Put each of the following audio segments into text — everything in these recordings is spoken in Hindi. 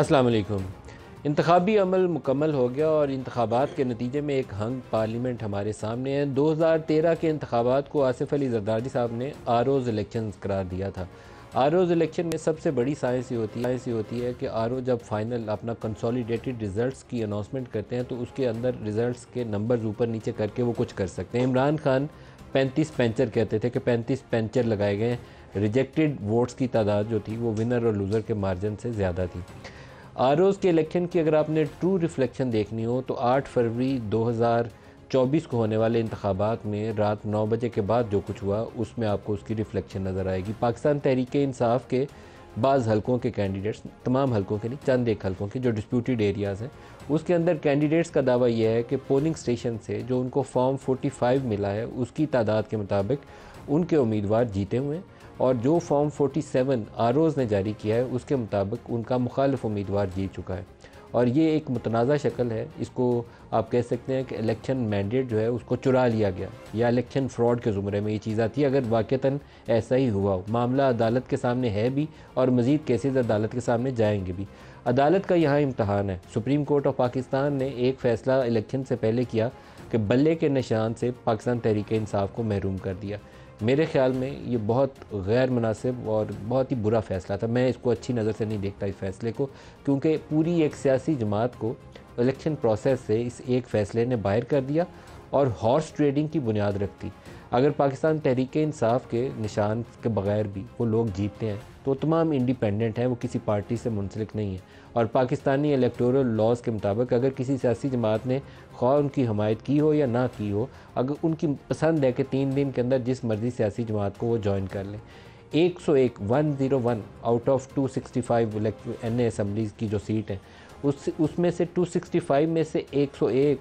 असलकुम इंतबी अमल मुकम्मल हो गया और इंतबात के नतीजे में एक हंग पार्लियामेंट हमारे सामने है दो हज़ार तेरह के इंतबात को आसिफ अली जरदारी साहब ने आर ओज़ इलेक्शन करार दिया था आर ओज़ इलेक्शन में सबसे बड़ी साइंस ये होती है साइंस होती है कि आर ओ जब फाइनल अपना कंसोलिडेटेड रिजल्ट्स की अनाउंसमेंट करते हैं तो उसके अंदर रिजल्ट्स के नंबर्स ऊपर नीचे करके वो कुछ कर सकते हैं इमरान खान पैंतीस पेंचर कहते थे कि पैंतीस पेंचर लगाए गए रिजेक्टेड वोट्स की तादाद जो थी वो विनर और लूज़र के मार्जिन से ज़्यादा थी आर के इलेक्शन की अगर आपने ट्रू रिफ्लेक्शन देखनी हो तो 8 फरवरी 2024 को होने वाले इंतबात में रात 9 बजे के बाद जो कुछ हुआ उसमें आपको उसकी रिफ्लेक्शन नज़र आएगी पाकिस्तान तहरीक इंसाफ के बाज़ हलकों के कैंडिडेट्स तमाम हलकों के नहीं चंद एक हलकों के जो डिस्प्यूटेड एरियाज़ हैं उसके अंदर कैंडिडेट्स का दावा यह है कि पोलिंग स्टेशन से जो उनको फॉर्म 45 मिला है उसकी तादाद के मुताबिक उनके उम्मीदवार जीते हुए हैं और जो फॉर्म 47 सेवन ने जारी किया है उसके मुताबिक उनका मुखालफ उम्मीदवार जीत चुका है और ये एक मतनाज़ा शक्ल है इसको आप कह सकते हैं कि इलेक्शन मैंडेट जो है उसको चुरा लिया गया या इलेक्शन फ्रॉड के ज़ुमरे में ये चीज़ आती है अगर वाक़ता ऐसा ही हुआ हो मामला अदालत के सामने है भी और मज़ीद केसेज अदालत के सामने जाएंगे भी अदालत का यहाँ इम्तहान है सुप्रीम कोर्ट ऑफ पाकिस्तान ने एक फ़ैसला इलेक्शन से पहले किया कि बल्ले के निशान से पाकिस्तान तहरीक इंसाफ को महरूम कर दिया मेरे ख्याल में ये बहुत गैर मुनासिब और बहुत ही बुरा फ़ैसला था मैं इसको अच्छी नज़र से नहीं देखता इस फ़ैसले को क्योंकि पूरी एक सियासी जमात को इलेक्शन प्रोसेस से इस एक फ़ैसले ने बाहर कर दिया और हॉर्स ट्रेडिंग की बुनियाद रखती अगर पाकिस्तान तहरीक इंसाफ के निशान के बगैर भी वो लोग जीतते हैं तो तमाम इंडिपेंडेंट हैं वो किसी पार्टी से मुंसलिक नहीं है और पाकिस्तानी इलेक्टोरल लॉज के मुताबिक अगर किसी सियासी जमात ने खा उनकी हमायत की हो या ना की हो अगर उनकी पसंद है कि तीन दिन के अंदर जिस मर्जी सियासी जमात को वो ज्वाइन कर लें एक सौ एक one zero one out of two sixty five N assemblies की जो सीट है उस उसमें से टू सिक्सटी फाइव में से एक सौ एक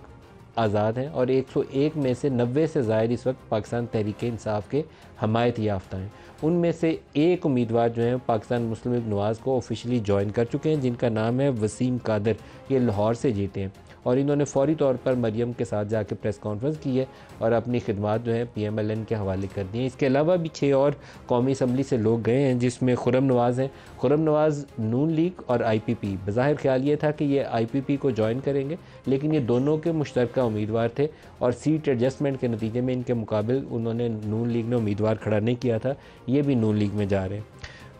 आज़ाद हैं और 101 में से 90 से ज़ायद इस वक्त पाकिस्तान तहरीक इंसाफ के हमायत याफ्ता हैं उनमें से एक उम्मीदवार जो है पाकिस्तान मुस्लिम नवाज़ को ऑफिशली ज्वाइन कर चुके हैं जिनका नाम है वसीम कादर ये लाहौर से जीते हैं और इन्होंने फौरी तौर पर मरीम के साथ जाके प्रेस कॉन्फ्रेंस की है और अपनी खिदमत जो है पी एम एल एन के हवाले कर दी इसके अलावा भी छः और कौमी असम्बली से लोग गए हैं जिसमें खुरम नवाज़ हैं खुरम नवाज़ नून लीग और आई पी पी बज़ाहिर ख्याल ये था कि ये आई पी पी को ज्वाइन करेंगे लेकिन ये दोनों के मुश्तरक उम्मीदवार थे और सीट एडजस्टमेंट के नतीजे में इनके मुकाबले उन्होंने नून लीग ने उम्मीदवार खड़ा नहीं किया था ये भी नून लीग में जा रहे हैं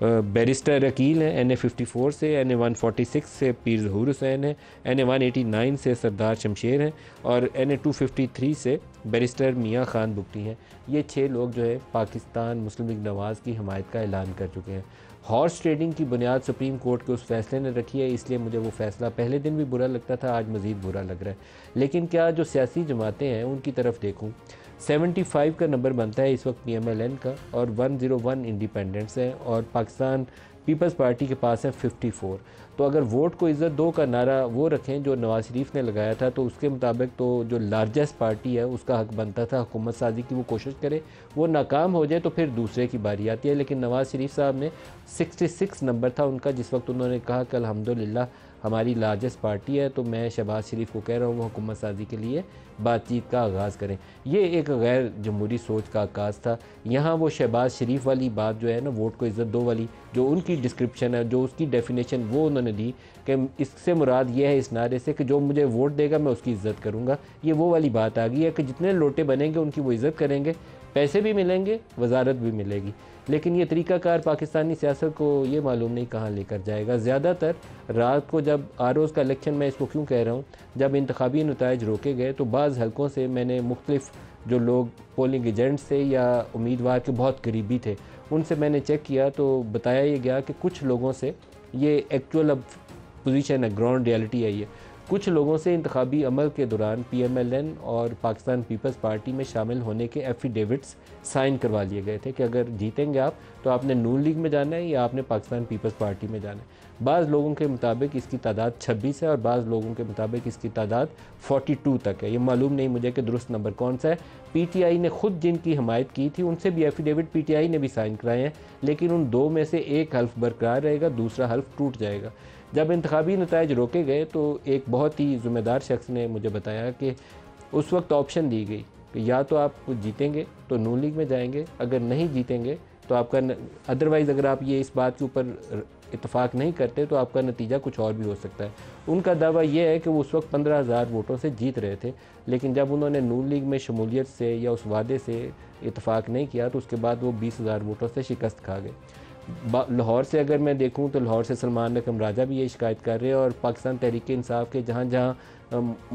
बैरिस्टर अकील हैं एन ए फिफ्टी फोर से N A one forty six से पीर जहूर हुसैन हैं N A one eighty nine से सरदार शमशेर हैं और N A two fifty three से बैरिस्टर मियाँ खान बुकटी हैं ये छः लोग जो है पाकिस्तान मुस्लिम लीग नवाज़ की हमायत का ऐलान कर चुके हैं हॉर्स ट्रेडिंग की बुनियाद सुप्रीम कोर्ट के उस फैसले ने रखी है इसलिए मुझे वो फैसला पहले दिन भी बुरा लगता था आज मज़ीद बुरा लग रहा है लेकिन क्या जो सियासी जमातें हैं उनकी तरफ देखूँ 75 का नंबर बनता है इस वक्त पी का और 101 इंडिपेंडेंट्स हैं और पाकिस्तान पीपल्स पार्टी के पास है 54 तो अगर वोट को इज़्ज़त दो का नारा वो रखें जो नवाज शरीफ ने लगाया था तो उसके मुताबिक तो जो लार्जेस्ट पार्टी है उसका हक बनता था हुकूमत साजी की वो कोशिश करे वो नाकाम हो जाए तो फिर दूसरे की बारी आती है लेकिन नवाज़ शरीफ साहब ने सिक्स नंबर था उनका जिस वक्त उन्होंने कहा कि अलहमदिल्ला हमारी लार्जेस्ट पार्टी है तो मैं शहबाज शरीफ को कह रहा हूँ वो हुकूमत साजी के लिए बातचीत का आगाज़ करें ये एक गैर जमहूरी सोच का आकाज़ था यहाँ वो शहबाज शरीफ वाली बात जो है ना वोट को इज़्ज़त दो वाली जो उनकी डिस्क्रिप्शन है जो उसकी डेफिनेशन वो उन्होंने दी कि इससे मुराद ये है इस नारे से कि जो मुझे वोट देगा मैं उसकी इज़्ज़त करूँगा ये वो वाली बात आ गई है कि जितने लोटे बनेंगे उनकी वो इज़्ज़त करेंगे पैसे भी मिलेंगे वजारत भी मिलेगी लेकिन ये तरीकाकार पाकिस्तानी सियासत को ये मालूम नहीं कहाँ लेकर जाएगा ज़्यादातर रात को जब आर का इलेक्शन मैं इसको क्यों कह रहा हूँ जब इंतबी नतज रोके गए तो बाज़ हल्कों से मैंने मुख्तफ़ जो लोग पोलिंग एजेंट से या उम्मीदवार के बहुत करीबी थे उनसे मैंने चेक किया तो बताया ये गया कि कुछ लोगों से ये एक्चुअल अब पोजिशन है ग्राउंड रियलिटी है ये कुछ लोगों से इंतबी अमल के दौरान पी एम एल एन और पाकिस्तान पीपल्स पार्टी में शामिल होने के एफिडेविट्स साइन करवा लिए गए थे कि अगर जीतेंगे आप तो आपने नून लीग में जाना है या आपने पाकिस्तान पीपल्स पार्टी में जाना है बाज़ लोगों के मुताबिक इसकी तादाद छब्बीस है और बाज़ लोगों के मुताबिक इसकी तादाद फोटी टू तक है ये मालूम नहीं मुझे कि दुरुस्त नंबर कौन सा है पी टी आई ने खुद जिनकी हमायत की थी उनसे भी एफिडेविट पी टी आई ने भी साइन कराए हैं लेकिन उन दो में से एक हल्फ बरकरार रहेगा दूसरा हल्फ टूट जाएगा जब इंतबी नतज रोके गए तो एक बहुत ही ज़िम्मेदार शख्स ने मुझे बताया कि उस वक्त ऑप्शन दी गई कि या तो आप जीतेंगे तो नू लीग में जाएंगे अगर नहीं जीतेंगे तो आपका अदरवाइज़ अगर आप ये इस बात के ऊपर इतफाक़ नहीं करते तो आपका नतीजा कुछ और भी हो सकता है उनका दावा यह है कि वो उस वक्त पंद्रह हज़ार वोटों से जीत रहे थे लेकिन जब उन्होंने नू लीग में शमूलियत से या उस वादे से इतफाक़ नहीं किया तो उसके बाद वो बीस हज़ार वोटों से शिकस्त खा गए लाहौर से अगर मैं देखूं तो लाहौर से सलमान रकम राजा भी ये शिकायत कर रहे हैं और पाकिस्तान तहरीक इंसाफ के जहाँ जहाँ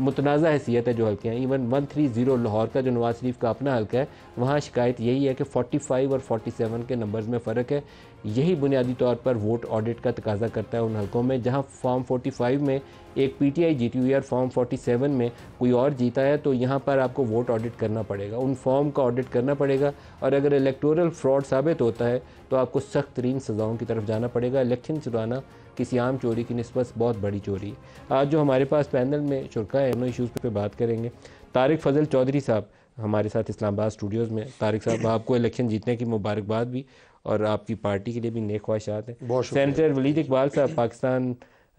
मुतनाज़ हैसियत है जो हल्के हैं even one three zero Lahore का जो नवाज़ शरीफ का अपना हल्का है वहाँ शिकायत यही है कि फोटी फ़ाइव और फोटी सेवन के नंबर्स में फ़र्क है यही बुनियादी तौर पर वोट ऑडिट का तकाजा करता है उन हलकों में जहां फॉर्म 45 में एक पीटीआई जीती हुई है और फॉर्म 47 में कोई और जीता है तो यहां पर आपको वोट ऑडिट करना पड़ेगा उन फॉर्म का ऑडिट करना पड़ेगा और अगर इलेक्टोरल फ्रॉड साबित होता है तो आपको सख्त तरीन सज़ाओं की तरफ जाना पड़ेगा इलेक्शन चुराना किसी आम चोरी की नस्बत बहुत बड़ी चोरी है आज जो हमारे पास पैनल में शुरा है उन इशूज़ पर बात करेंगे तारिक फजल चौधरी साहब हमारे साथ इस्लामाबाद स्टूडियोज़ में तारिक साहब आपको इलेक्शन जीतने की मुबारकबाद भी और आपकी पार्टी के लिए भी नेक ख्वाहिशात हैं सेनेटर वलीद इकबाल साहब पाकिस्तान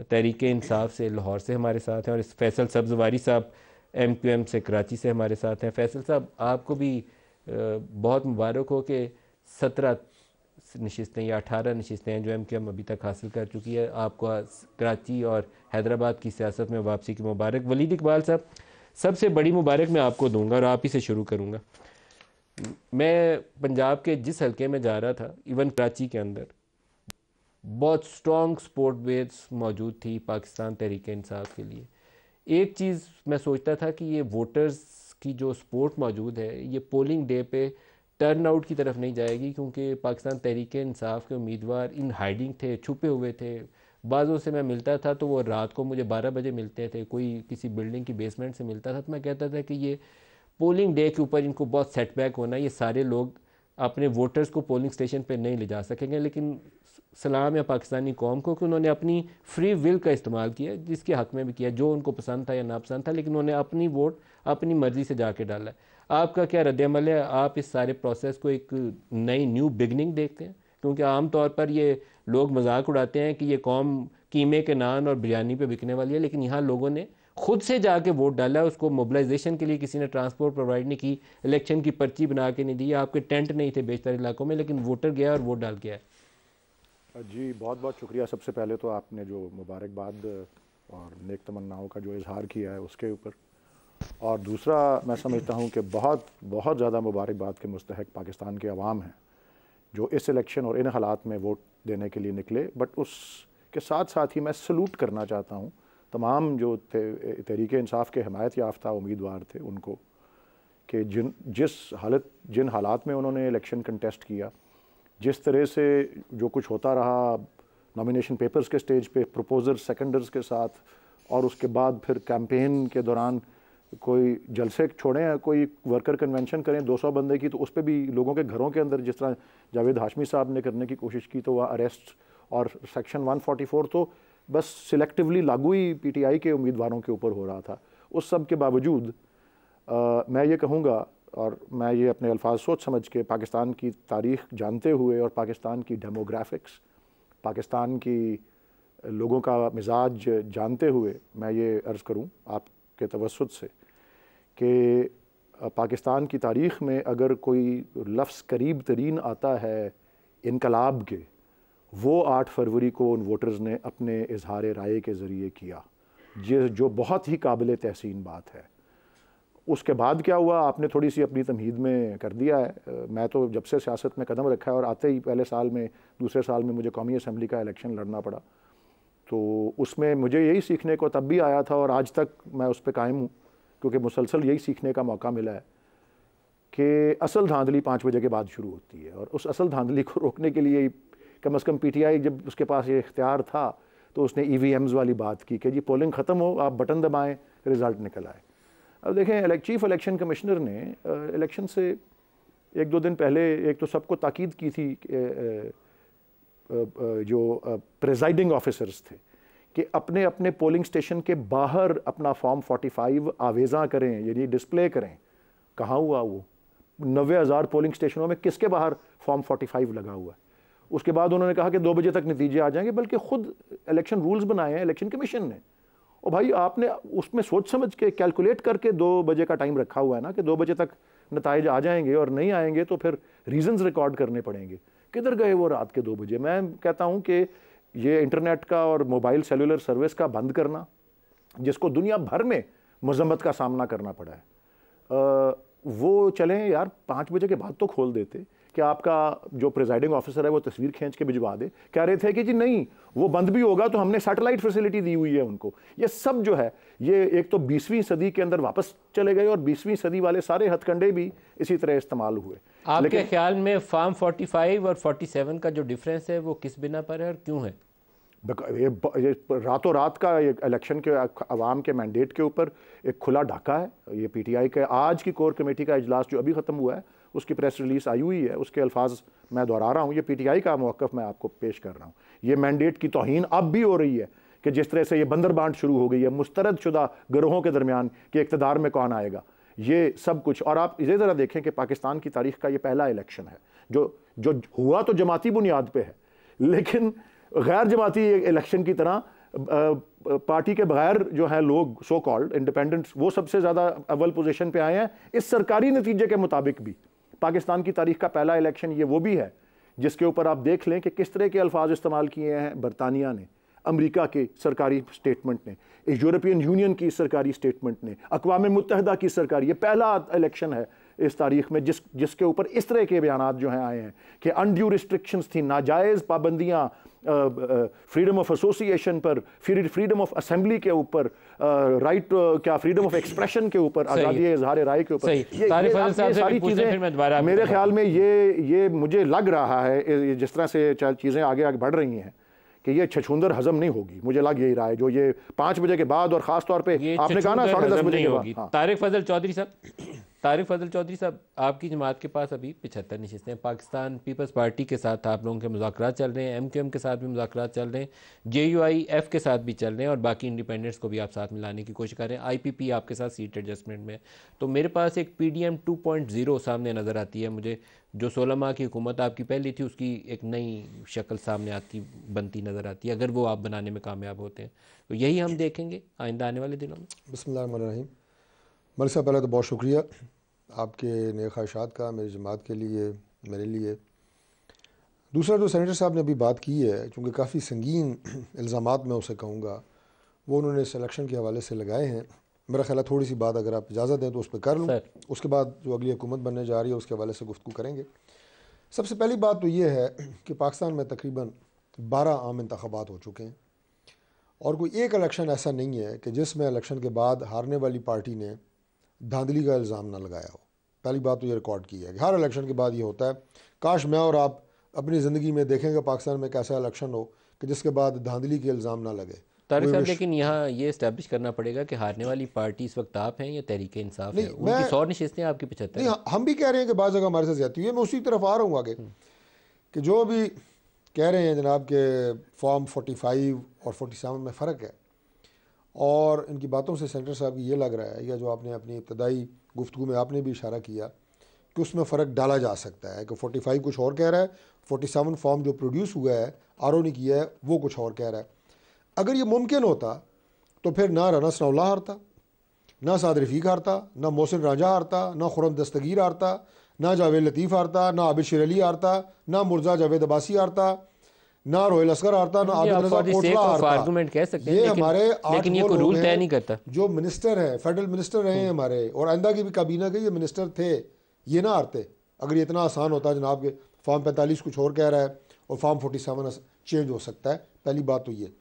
तहरीक इंसाफ से लाहौर से हमारे साथ हैं और फैसल सब्जवारी साहब एम क्यू एम से कराची से हमारे साथ हैं फैसल साहब आपको भी बहुत मुबारक हो कि सत्रह नशस्तें या अठारह नशस्तें हैं जो एम क्यू एम अभी तक हासिल कर चुकी है आपको कराची और हैदराबाद की सियासत में वापसी की मुबारक वलीद इकबाल साहब सबसे बड़ी मुबारक मैं आपको दूंगा और आप ही से शुरू करूँगा मैं पंजाब के जिस हलके में जा रहा था इवन कराची के अंदर बहुत स्ट्रॉन्ग स्पोर्ट वेव्स मौजूद थी पाकिस्तान तहरीक इंसाफ के लिए एक चीज़ मैं सोचता था कि ये वोटर्स की जो सपोर्ट मौजूद है ये पोलिंग डे पे टर्न आउट की तरफ नहीं जाएगी क्योंकि पाकिस्तान तहरीक इंसाफ के उम्मीदवार इन हाइडिंग थे छुपे हुए थे बाज़ों से मैं मिलता था तो वो रात को मुझे बारह बजे मिलते थे कोई किसी बिल्डिंग की बेसमेंट से मिलता था तो मैं कहता था कि ये पोलिंग डे के ऊपर इनको बहुत सेटबैक होना ये सारे लोग अपने वोटर्स को पोलिंग स्टेशन पर नहीं ले जा सकेंगे लेकिन सलाम या पाकिस्तानी कौम को कि उन्होंने अपनी फ्री विल का इस्तेमाल किया जिसके हक में भी किया जो उनको पसंद था या नापसंद था लेकिन उन्होंने अपनी वोट अपनी मर्ज़ी से जाके डाला है आपका क्या रद्दमल है आप इस सारे प्रोसेस को एक नई न्यू बिगनिंग देखते हैं क्योंकि आम तौर पर ये लोग मजाक उड़ाते हैं कि ये कौम कीमे के नान और बिरयानी पर बिकने वाली है लेकिन यहाँ लोगों ने खुद से जाके वोट डाला उसको मोबिलाइजेशन के लिए किसी ने ट्रांसपोर्ट प्रोवाइड नहीं की इलेक्शन की पर्ची बना के नहीं दी आपके टेंट नहीं थे बेशतर इलाकों में लेकिन वोटर गया और वोट डाल गया जी बहुत बहुत शुक्रिया सबसे पहले तो आपने जो मुबारकबाद और नेक तमन्नाओं का जो इजहार किया है उसके ऊपर और दूसरा मैं समझता हूँ कि बहुत बहुत ज़्यादा मुबारकबाद के मुस्तक पाकिस्तान के अवाम हैं जो इस इलेक्शन और इन हालात में वोट देने के लिए निकले बट उसके साथ साथ ही मैं सलूट करना चाहता हूँ तमाम जो थे तहरीक इंसाफ के हमायत याफ्ता उम्मीदवार थे उनको कि जिन जिस हालत जिन हालात में उन्होंने इलेक्शन कंटेस्ट किया जिस तरह से जो कुछ होता रहा नॉमिनेशन पेपर्स के स्टेज पे प्रपोजल सेकेंडर्स के साथ और उसके बाद फिर कैंपेन के दौरान कोई जलसे छोड़ें या कोई वर्कर कन्वेंशन करें 200 बंदे की तो उस पर भी लोगों के घरों के अंदर जिस तरह जावेद हाशमी साहब ने करने की कोशिश की तो वह अरेस्ट और सेक्शन 144 तो बस सिलेक्टिवली लागू ही पीटीआई के उम्मीदवारों के ऊपर हो रहा था उस सब के बावजूद आ, मैं ये कहूँगा और मैं ये अपने अल्फाज सोच समझ के पाकिस्तान की तारीख जानते हुए और पाकिस्तान की डेमोग्राफिक्स पाकिस्तान की लोगों का मिजाज जानते हुए मैं ये अर्ज़ करूँ आपके तवसत से कि पाकिस्तान की तारीख़ में अगर कोई लफ्स करीब तरीन आता है इनकलाब के वो आठ फरवरी को उन वोटर्स ने अपने इजहार राय के ज़रिए किया ये जो बहुत ही काबिल तहसीन बात है उसके बाद क्या हुआ आपने थोड़ी सी अपनी तमहीद में कर दिया है मैं तो जब से सियासत में कदम रखा है और आते ही पहले साल में दूसरे साल में मुझे कौमी असम्बली का इलेक्शन लड़ना पड़ा तो उसमें मुझे यही सीखने को तब भी आया था और आज तक मैं उस पर कायम हूँ क्योंकि मुसलसल यही सीखने का मौका मिला है कि असल धांधली पाँच बजे के बाद शुरू होती है और उस असल धांधली को रोकने के लिए कम अज़ कम पीटीआई जब उसके पास ये इख्तियार था तो उसने एम्स e वाली बात की कि जी पोलिंग ख़त्म हो आप बटन दबाएं रिज़ल्ट निकल आए अब देखें चीफ इलेक्शन कमिश्नर ने इलेक्शन से एक दो दिन पहले एक तो सबको ताकीद की थी जो प्रेजाइडिंग ऑफिसर्स थे कि अपने अपने पोलिंग स्टेशन के बाहर अपना फॉर्म 45 आवेजा करें यानी डिस्प्ले करें कहाँ हुआ वो नबे हज़ार पोलिंग स्टेशनों में किसके बाहर फॉर्म 45 लगा हुआ है उसके बाद उन्होंने कहा कि दो बजे तक नतीजे आ जाएंगे बल्कि खुद इलेक्शन रूल्स बनाए हैं इलेक्शन कमीशन ने और भाई आपने उसमें सोच समझ के कैलकुलेट करके दो बजे का टाइम रखा हुआ है ना कि दो बजे तक नतज आ जाएंगे और नहीं आएंगे तो फिर रीजंस रिकॉर्ड करने पड़ेंगे किधर गए वो रात के दो बजे मैं कहता हूँ कि ये इंटरनेट का और मोबाइल सेलुलर सर्विस का बंद करना जिसको दुनिया भर में मजम्मत का सामना करना पड़ा है आ, वो चलें यार पाँच बजे के बाद तो खोल देते कि आपका जो प्रिजाइडिंग ऑफिसर है वो तस्वीर खींच के भिजवा दे कह रहे थे कि जी नहीं वो बंद भी होगा तो हमने सैटेलाइट फैसिलिटी दी हुई है उनको ये सब जो है ये एक तो बीसवीं सदी के अंदर वापस चले गए और बीसवीं सदी वाले सारे हथकंडे भी इसी तरह इस्तेमाल हुए आपके ख्याल में फार्म 45 और 47 का जो डिफरेंस है वो किस बिना पर है और क्यों है ये, ये रातों रात का ये इलेक्शन के अवाम के मैंडेट के ऊपर एक खुला ढाका है ये पीटीआई के आज की कोर कमेटी का इजलास जो अभी ख़त्म हुआ है उसकी प्रेस रिलीज़ आई हुई है उसके अल्फाज मैं दोहरा रहा हूँ ये पी टी आई का मौक़ मैं आपको पेश कर रहा हूँ ये मैंडेट की तोहन अब भी हो रही है कि जिस तरह से ये बंदर बांट शुरू हो गई है मुस्तरद शुदा गरोहों के दरमियान के इकतदार में कौन आएगा ये सब कुछ और आप इसे ज़रा देखें कि पाकिस्तान की तारीख का ये पहला इलेक्शन है जो जो हुआ तो जमाती बुनियाद पर है लेकिन गैर जमाती इलेक्शन की तरह पार्टी के बगैर जो है लोग सो कॉल्ड इंडिपेंडेंट्स वो सबसे ज़्यादा अव्वल पोजीशन पे आए हैं इस सरकारी नतीजे के मुताबिक भी पाकिस्तान की तारीख का पहला इलेक्शन ये वो भी है जिसके ऊपर आप देख लें कि किस तरह के अल्फाज इस्तेमाल किए हैं बरतानिया ने अमरीका के सरकारी स्टेटमेंट ने यूरोपियन यूनियन की सरकारी स्टेटमेंट ने अकवा मुतहदा की सरकारी ये पहला इलेक्शन है इस तारीख में जिस जिसके ऊपर इस तरह के बयान जो हैं आए हैं कि अनड्यू रिस्ट्रिक्शंस थी नाजायज़ पाबंदियाँ फ्रीडम ऑफ एसोसिएशन पर फ्रीडम ऑफ असेंबली के ऊपर राइट क्या फ्रीडम ऑफ एक्सप्रेशन के ऊपर आज़ादी इजहार राय के ऊपर ये, ये सारी चीज़ें मेरे ख्याल में ये ये मुझे लग रहा है जिस तरह से चीज़ें आगे आगे बढ़ रही हैं कि ये छछूंदर हजम नहीं होगी मुझे लग यही रहा है जो ये पाँच बजे के बाद और ख़ास तौर पर आपने कहा ना साढ़े दस बजे के बाद हाँ। तारिक फजल चौधरी साहब तारिक फजल चौधरी साहब आपकी जमात के पास अभी पिछहत्तर नशस्तें हैं पाकिस्तान पीपल्स पार्टी के साथ आप लोगों के मुजाकर चल रहे हैं एम क्यू एम के साथ भी मुजाकर चल रहे हैं जे यू आई एफ के साथ भी चल रहे हैं और बाकी इंडिपेंडेंट्स को भी आप साथ मिलाने की कोशिश कर रहे हैं आई पी पी आपके साथ सीट एडजस्टमेंट में तो मेरे पास एक P D M two point zero सामने नज़र आती है मुझे जो सोलह माह की हुकूमत आपकी पहली थी उसकी एक नई शक्ल सामने आती बनती नज़र आती है अगर वो आप बनाने में कामयाब होते हैं तो यही हम देखेंगे आइंदा आने वाले दिनों में बसमीम मलिक साहब पहले तो बहुत शुक्रिया आपके नए ख्वाहिशात का मेरी जमात के लिए मेरे लिए दूसरा जो सेनेटर साहब ने अभी बात की है चूँकि काफ़ी संगीन इल्ज़ाम मैं उसे कहूँगा वो उन्होंने सिलेक्शन के हवाले से लगाए हैं मेरा ख्याल थोड़ी सी बात अगर आप इजाज़त दें तो उस पर कर लूँ उसके बाद जो अगली हुकूमत बनने जा रही है उसके हवाले से गुफ्तु करेंगे सबसे पहली बात तो ये है कि पाकिस्तान में तकरीबन बारह आम इंतबात हो चुके हैं और कोई एक इलेक्शन ऐसा नहीं है कि जिसमें इलेक्शन के बाद हारने वाली पार्टी ने धांधली का इल्ज़ाम ना लगाया हो पहली बात तो ये रिकॉर्ड की है हर इलेक्शन के बाद ये होता है काश मैं और आप अपनी ज़िंदगी में देखेंगे पाकिस्तान में कैसा इलेक्शन हो कि जिसके बाद धांधली के इल्ज़ाम ना लगे तारिक साहब लेकिन यहाँ ये इस्टेब्लिश करना पड़ेगा कि हारने वाली पार्टी इस वक्त आप हैं या तहरीक इंसाफ है उनकी सौ नशस्तें आपकी पिछहत्तर नहीं हाँ, हम भी कह रहे हैं कि बाज़ जगह हमारे साथ जाती हुई है मैं उसी तरफ आ रहा हूँ आगे कि जो भी कह रहे हैं जनाब के फॉर्म फोर्टी फाइव और फोर्टी सेवन में फ़र्क है और इनकी बातों से सेंटर साहब ये लग रहा है या जो आपने अपनी इब्तदाई गुफ्तु में आपने भी इशारा किया कि उसमें फ़र्क डाला जा सकता है कि 45 कुछ और कह रहा है 47 फॉर्म जो प्रोड्यूस हुआ है आर ने किया है वो कुछ और कह रहा है अगर ये मुमकिन होता तो फिर ना राना सनाउल्ला हारता ना साद रफ़ीक हारता ना मोहसिन राजा हारता ना खुरम दस्तगीर हारता ना जावेद लतीफ़ हारता ना आबिद शेर अली हारता ना मुर्जा जावेद अबासी हारता ना रोयल असगर हारता ना आबिद रजा कोटला हारता आर्गुमेंट कह सकते हैं ये हमारे लेकिन ये कोई रूल तय नहीं करता जो मिनिस्टर हैं फेडरल मिनिस्टर रहे हैं हमारे और आइंदा की भी काबीना के ये मिनिस्टर थे ये ना हारते अगर ये इतना आसान होता जनाब के फॉर्म पैंतालीस कुछ और कह रहा है और फॉर्म फोर्टी सेवन चेंज हो सकता है पहली बात तो ये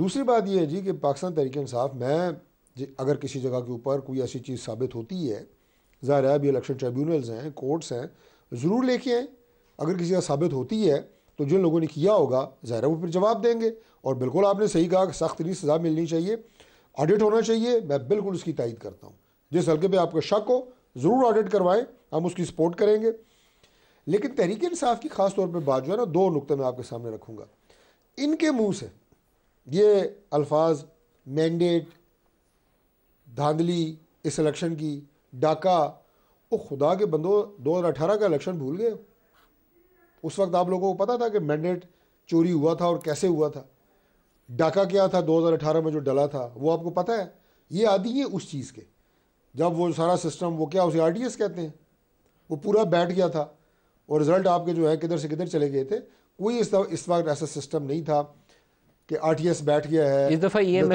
दूसरी बात ये है जी कि पाकिस्तान तहरीक इंसाफ मैं अगर किसी जगह के ऊपर कोई ऐसी चीज़ साबित होती है ज़ाहिर है अभी इलेक्शन ट्रिब्यूनल्स हैं कोर्ट्स हैं ज़रूर लेके आएँ अगर किसी का साबित होती है तो जिन लोगों ने किया होगा ज़ाहिर वो फिर जवाब देंगे और बिल्कुल आपने सही कहा कि सख्त नहीं सज़ा मिलनी चाहिए ऑडिट होना चाहिए मैं बिल्कुल उसकी तायद करता हूँ जिस हल्के पर आपका शक हो ज़रूर ऑडिट करवाएँ हम उसकी सपोर्ट करेंगे लेकिन तहरीक इंसाफ की खास तौर पर बात जो है ना दो नुकते मैं आपके सामने रखूँगा इनके मुँह से ये अल्फाज मैंडेट धांधली इस इलेक्शन की डाका वो खुदा के बंदो दो हज़ार अठारह का इलेक्शन भूल गए उस वक्त आप लोगों को पता था कि मैंडेट चोरी हुआ था और कैसे हुआ था डाका क्या था 2018 में जो डला था वो आपको पता है ये आदि है उस चीज़ के जब वो सारा सिस्टम वो क्या उसे आर कहते हैं वो पूरा बैठ गया था और रिज़ल्ट आपके जो है किधर से किधर चले गए थे कोई इस, इस वक्त ऐसा सिस्टम नहीं था कि आरटीएस बैठ गया है इस दफा ये e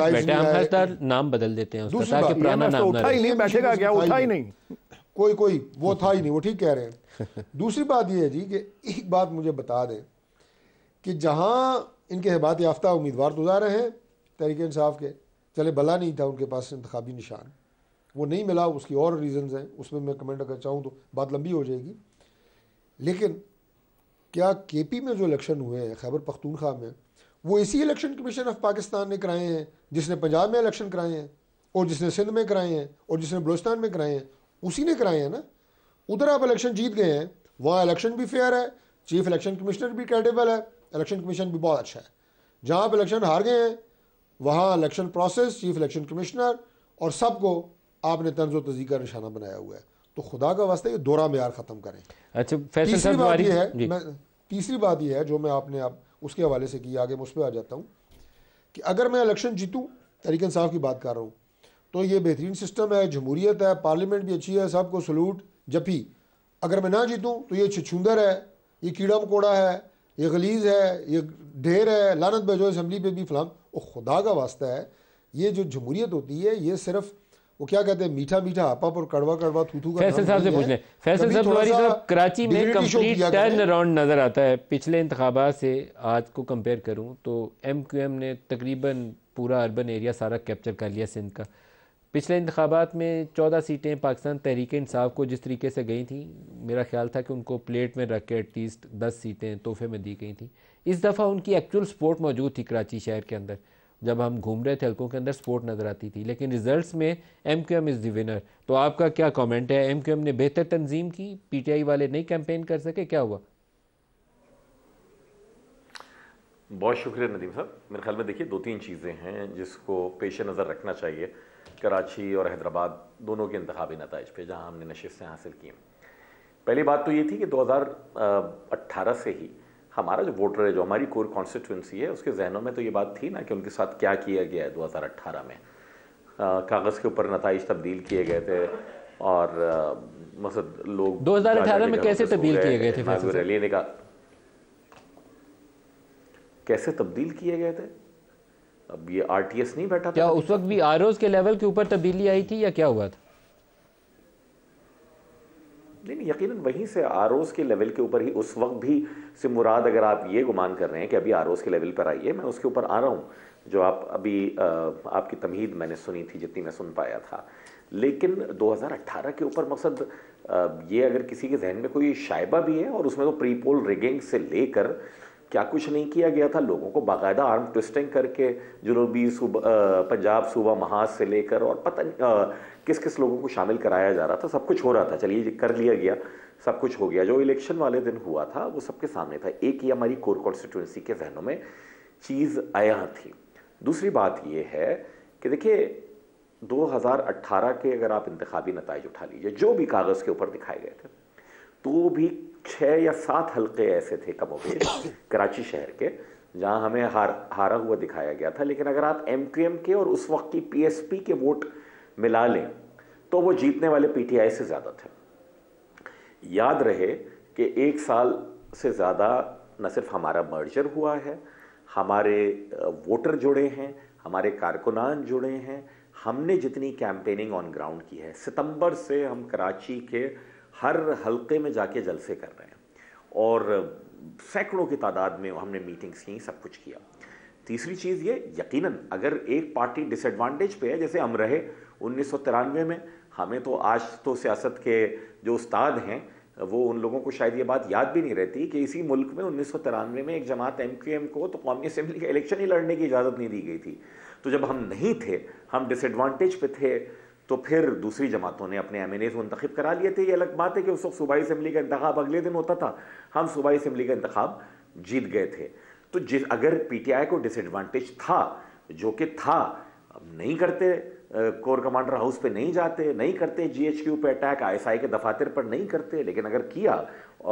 नाम बदल देते हैं उसका ताकि e पुराना तो नाम उठा ही नहीं बैठेगा क्या उठा ही नहीं कोई कोई वो था ही नहीं वो ठीक कह रहे हैं दूसरी बात ये है जी कि एक बात मुझे बता दें कि जहाँ इनके हिबात याफ्ता उम्मीदवार तो रहे हैं तहरीक इंसाफ के चले भला नहीं था उनके पास इंतबी निशान वो नहीं मिला उसकी और रीजन हैं उसमें मैं कमेंट अगर चाहूँ तो बात लंबी हो जाएगी लेकिन क्या के पी में जो इलेक्शन हुए हैं खैबर पख्तूनख्वा में वो इसी इलेक्शन कमीशन ऑफ पाकिस्तान ने कराए हैं जिसने पंजाब में इलेक्शन कराए हैं और जिसने सिंध में कराए हैं और जिसने बलोचिस्तान में कराए हैं उसी ने कराए हैं ना उधर आप इलेक्शन जीत गए हैं वहाँ इलेक्शन भी फेयर है चीफ इलेक्शन कमिश्नर भी क्रेडिबल है इलेक्शन कमीशन भी बहुत अच्छा है जहाँ आप इलेक्शन हार गए हैं वहाँ election process chief election commissioner और सबको आपने तंज तजी का निशाना बनाया हुआ है तो खुदा का वास्ते ये दोरा मैार ख़त्म करें अच्छा तीसरी बात यह है मैं तीसरी बात यह है जो मैं आपने आप उसके हवाले से की आगे मैं उस पर आ जाता हूँ कि अगर मैं इलेक्शन जीतूँ तरीकन साहब की बात कर रहा हूँ तो ये बेहतरीन सिस्टम है जमहूरियत है पार्लियामेंट भी अच्छी है सबको सलूट जफी अगर मैं ना जीतूँ तो ये छछूंदर है ये कीड़ा मकोड़ा है ये गलीज है ये ढेर है लानत बजो असम्बली पे भी फलाम वो खुदा का वास्ता है ये जो जमहूरियत होती है ये सिर्फ वो क्या कहते हैं मीठा मीठा आपा और कड़वा कड़वा थूथू फैसल साहब से पूछ लें फैसल साहब तुम्हारी तरफ कराची में कंप्लीट टर्न अराउंड नज़र आता है पिछले इंतबा से आज को कंपेयर करूं तो एम क्यू एम ने तकरीबन पूरा अर्बन एरिया सारा कैप्चर कर लिया सिंध का पिछले इंतबात में चौदह सीटें पाकिस्तान तहरीक इंसाफ को जिस तरीके से गई थी मेरा ख्याल था कि उनको प्लेट में रख के एटलीस्ट दस सीटें तोहफे में दी गई थी इस दफ़ा उनकी एक्चुअल सपोर्ट मौजूद थी कराची शहर के अंदर जब हम घूम रहे थे हल्कों के अंदर सपोर्ट नज़र आती थी लेकिन रिजल्ट्स में M Q M is the winner तो आपका क्या कमेंट है एम क्यू एम ने बेहतर तंजीम की पी टी आई वाले नहीं कैंपेन कर सके क्या हुआ बहुत शुक्रिया नदीम साहब मेरे ख्याल में देखिए दो तीन चीज़ें हैं जिसको पेश नज़र रखना चाहिए कराची और हैदराबाद दोनों के इंतबी नतज पे जहाँ हमने नशस्तें हासिल की पहली बात तो ये थी कि 2018 से ही हमारा जो वोटर है जो हमारी कोर कॉन्स्टिट्यूंसी है उसके जहनों में तो ये बात थी ना कि उनके साथ क्या किया गया है 2018 में कागज़ के ऊपर नतज तब्दील किए गए थे और मसद लोग 2018 में कैसे तब्दील किए गए थे रैली ने कहा कैसे तब्दील किए गए थे अब ये आर नहीं बैठा क्या उस वक्त भी आर के लेवल के ऊपर तब्दीली आई थी या क्या हुआ था नहीं नहीं यकीनन वहीं से आर के लेवल के ऊपर ही उस वक्त भी से मुराद अगर आप ये गुमान कर रहे हैं कि अभी आर के लेवल पर आई है मैं उसके ऊपर आ रहा हूँ जो आप अभी आपकी तमहीद मैंने सुनी थी जितनी मैं सुन पाया था लेकिन 2018 के ऊपर मकसद ये अगर किसी के जहन में कोई शायबा भी है और उसमें तो प्री पोल रिगिंग से लेकर क्या कुछ नहीं किया गया था लोगों को बाकायदा आर्म ट्विस्टिंग करके जुनूबी सूबा पंजाब सूबा महाज से लेकर और पता नहीं आ, किस किस लोगों को शामिल कराया जा रहा था सब कुछ हो रहा था चलिए कर लिया गया सब कुछ हो गया जो इलेक्शन वाले दिन हुआ था वो सबके सामने था एक ही हमारी कोर कॉन्स्टिट्यूंसी के जहनों में चीज़ आया थी दूसरी बात ये है कि देखिए 2018 के अगर आप इंतबी नतज उठा लीजिए जो भी कागज़ के ऊपर दिखाए गए थे तो भी छः या सात हलके ऐसे थे कमो कराची शहर के जहाँ हमें हार हारा हुआ दिखाया गया था लेकिन अगर आप एम क्यू एम के और उस वक्त की पी एस पी के वोट मिला लें तो वो जीतने वाले पी टी आई से ज़्यादा थे याद रहे कि एक साल से ज़्यादा न सिर्फ हमारा मर्जर हुआ है हमारे वोटर जुड़े हैं हमारे कारकुनान जुड़े हैं हमने जितनी कैंपेनिंग ऑन ग्राउंड की है सितंबर से हम कराची के हर हल्के में जाके जलसे कर रहे हैं और सैकड़ों की तादाद में हमने मीटिंग्स की सब कुछ किया तीसरी चीज़ ये यकीनन अगर एक पार्टी डिसएडवांटेज पे है जैसे हम रहे उन्नीस में हमें तो आज तो सियासत के जो उस्ताद हैं वो उन लोगों को शायद ये बात याद भी नहीं रहती कि इसी मुल्क में उन्नीस में एक जमात एम को तो कौमी असम्बली के इलेक्शन ही लड़ने की इजाज़त नहीं दी गई थी तो जब हम नहीं थे हम डिसएडवांटेज पे थे तो फिर दूसरी जमातों ने अपने एम एन एज मंतखब करा लिए थे ये अलग बात है कि उस वक्त सूबाई असम्बली का इंतखब अगले दिन होता था हम सूबाई असम्बली का इंतखब जीत गए थे तो जिस अगर पी टी आई को डिसएडवांटेज था जो कि था अब नहीं करते कोर कमांडर हाउस पे नहीं जाते नहीं करते जी एच क्यू पर अटैक आई एस आई के दफातर पर नहीं करते लेकिन अगर किया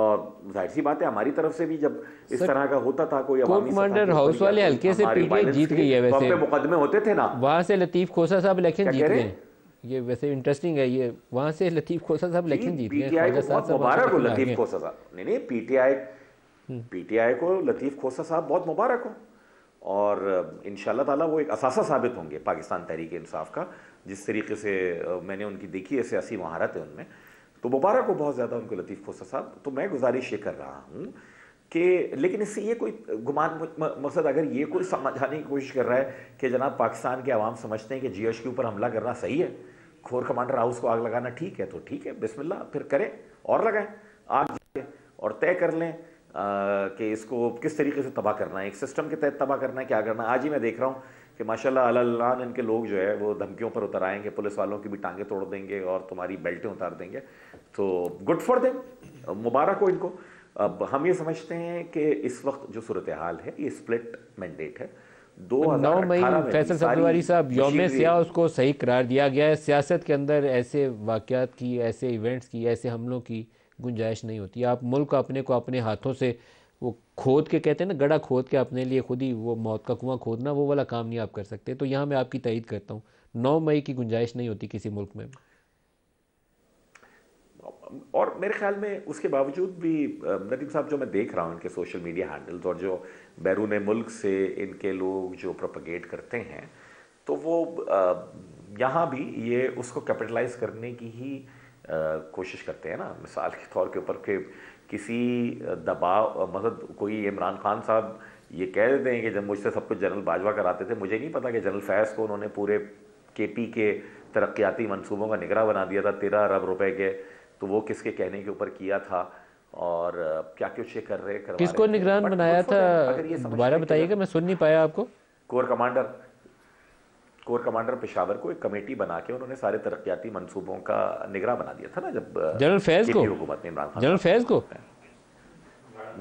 और जाहिर सी बात है हमारी तरफ से भी जब इस तरह का होता था कोई कोर कमांडर हाउस वाले हल्के से पीटीआई जीत गई है तो वैसे मुकदमे होते थे ना वहां से लतीफ खोसा साहब इलेक्शन जीत गए ये वैसे इंटरेस्टिंग है ये वहाँ से लतीफ़ खोसा साहब इलेक्शन जीत गए मुबारक हो लतीफ़ खोसा साहब नहीं नहीं पीटीआई हम्म। पीटीआई को लतीफ़ खोसा साहब बहुत मुबारक हो और इन ताला वो एक असासा साबित होंगे पाकिस्तान तहरीक इंसाफ का जिस तरीके से मैंने उनकी देखी है सियासी महारत है उनमें तो मुबारक हो बहुत ज़्यादा उनको लतीफ़ खोसा साहब तो मैं गुजारिश ये कर रहा हूँ कि लेकिन इससे ये कोई गुमान मकसद अगर ये कोई समझाने की कोशिश कर रहा है कि जनाब पाकिस्तान के आवाम समझते हैं कि जी के ऊपर हमला करना सही है खोर कमांडर हाउस को आग लगाना ठीक है तो ठीक है बिस्मिल्ला फिर करें और लगाएं आग और तय कर लें कि इसको किस तरीके से तबाह करना है एक सिस्टम के तहत तबाह करना है क्या करना है आज ही मैं देख रहा हूँ कि माशाल्लाह अल्लाह इनके लोग जो है वो धमकियों पर उतर आएंगे पुलिस वालों की भी टांगे तोड़ देंगे और तुम्हारी बेल्टें उतार देंगे तो गुड फॉर देम मुबारक हो इनको अब हम ये समझते हैं कि इस वक्त जो सूरत हाल है ये स्प्लिट मैंडेट है दो नौ मई फैसल सब्जवारी साहब योम सिया उसको सही करार दिया गया है सियासत के अंदर ऐसे वाक़ात की ऐसे इवेंट्स की ऐसे हमलों की गुंजाइश नहीं होती आप मुल्क अपने को अपने हाथों से वो खोद के कहते हैं ना गड़ा खोद के अपने लिए खुद ही वो मौत का कुआं खोदना वो वाला काम नहीं आप कर सकते तो यहाँ मैं आपकी तईद करता हूँ नौ मई की गुंजाइश नहीं होती किसी मुल्क में और मेरे ख्याल में उसके बावजूद भी नदीम साहब जो मैं देख रहा हूँ इनके सोशल मीडिया हैंडल्स और जो बैरून मुल्क से इनके लोग जो प्रोपगेट करते हैं तो वो यहाँ भी ये उसको कैपिटलाइज करने की ही कोशिश करते हैं ना मिसाल के तौर के ऊपर के किसी दबाव मतलब कोई इमरान खान साहब ये कह देते हैं कि जब मुझसे सब कुछ जनरल बाजवा कराते थे मुझे नहीं पता कि जनरल फैज़ को उन्होंने पूरे के पी के तरक्याती मनसूबों का निगरा बना दिया था तेरह अरब रुपए के तो वो किसके कहने के ऊपर किया था और क्या क्यों कर रहे कर किसको निगरान बनाया था दोबारा बताइएगा मैं सुन नहीं पाया आपको core commander core commander Peshawar को एक कमेटी बना के उन्होंने सारे तरक्याती मनसूबों का निगरान बना दिया था ना जब जनरल फैज को हुकूमत इमरान खान जनरल फैज को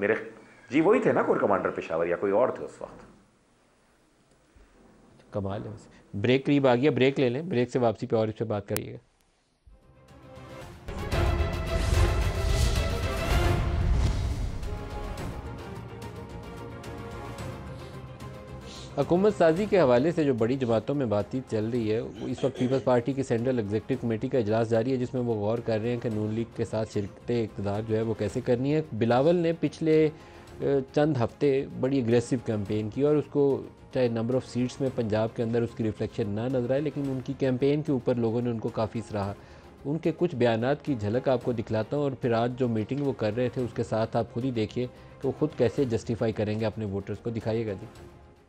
मेरे जी वही थे ना कोर कमांडर पेशावर या कोई और थे उस वक्त कमाल है ब्रेक करीब आ गया ब्रेक ले लें ब्रेक से वापसी पे और इस पर बात करिएगा हकूमत साजी के हवाले से जो बड़ी जमातों में बातचीत चल रही है इस वक्त पीपल्स पार्टी की सेंट्रल एग्जीक्यूटिव कमेटी का इजलास जारी है जिसमें वो गौर कर रहे हैं कि नून लीग के साथ शिरकत इकतदार जो है वो कैसे करनी है बिलावल ने पिछले चंद हफ्ते बड़ी अग्रेसिव कैंपेन की और उसको चाहे नंबर ऑफ़ सीट्स में पंजाब के अंदर उसकी रिफ्लेक्शन ना नजर आए लेकिन उनकी कैंपेन के ऊपर लोगों ने उनको काफ़ी सराहा उनके कुछ बयान की झलक आपको दिखलाता हूँ और फिर आज जो मीटिंग वो कर रहे थे उसके साथ आप खुद ही देखिए कि वो खुद कैसे जस्टिफाई करेंगे अपने वोटर्स को दिखाइएगा जी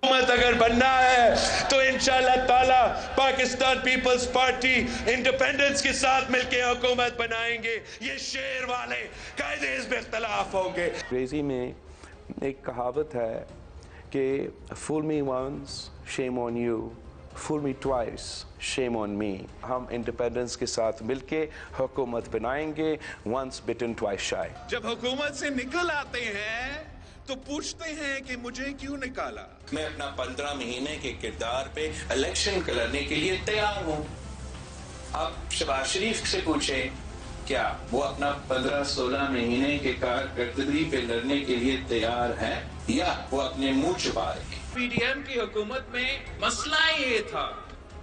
हुकूमत अगर बनना है तो इन ताला पाकिस्तान पीपल्स पार्टी इंडिपेंडेंस के साथ मिलकर हुकूमत बनाएंगे ये शेर वाले कायदे इसमें इख्तलाफ होंगे अंग्रेजी में एक कहावत है कि fool me once shame on you fool me twice shame on me हम इंडिपेंडेंस के साथ मिलके हुकूमत बनाएंगे वंस बिटन ट्वाइस शाय जब हुकूमत से निकल आते हैं तो पूछते हैं कि मुझे क्यों निकाला मैं अपना पंद्रह महीने के किरदार पे इलेक्शन करने के लिए तैयार हूँ आप शबाज शरीफ से पूछे क्या वो अपना पंद्रह सोलह महीने के कारकर्दगी पे लड़ने के लिए तैयार है या वो अपने मुंह छुपा रहे पीडीएम की हुकूमत में मसला ये था